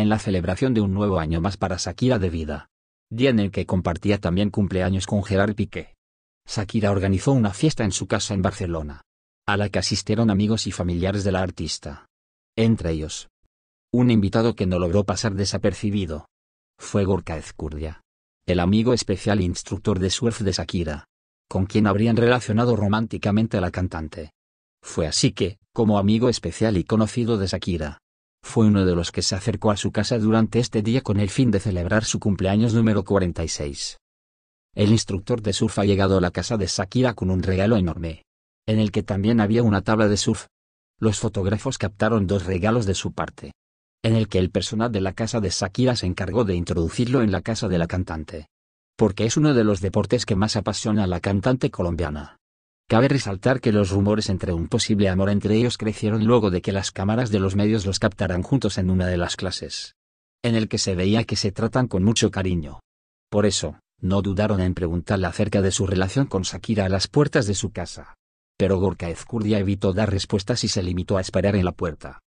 en la celebración de un nuevo año más para Shakira de vida. Día en el que compartía también cumpleaños con Gerard Piqué. Shakira organizó una fiesta en su casa en Barcelona, a la que asistieron amigos y familiares de la artista. Entre ellos, un invitado que no logró pasar desapercibido. Fue Gorka Ezcurdia, el amigo especial e instructor de surf de Shakira, con quien habrían relacionado románticamente a la cantante. Fue así que, como amigo especial y conocido de Shakira, fue uno de los que se acercó a su casa durante este día con el fin de celebrar su cumpleaños número 46. El instructor de surf ha llegado a la casa de Shakira con un regalo enorme, en el que también había una tabla de surf. Los fotógrafos captaron dos regalos de su parte, en el que el personal de la casa de Shakira se encargó de introducirlo en la casa de la cantante, porque es uno de los deportes que más apasiona a la cantante colombiana. Cabe resaltar que los rumores entre un posible amor entre ellos crecieron luego de que las cámaras de los medios los captaran juntos en una de las clases. En el que se veía que se tratan con mucho cariño. Por eso, no dudaron en preguntarle acerca de su relación con Shakira a las puertas de su casa. Pero Gorka Ezcurdia evitó dar respuestas y se limitó a esperar en la puerta.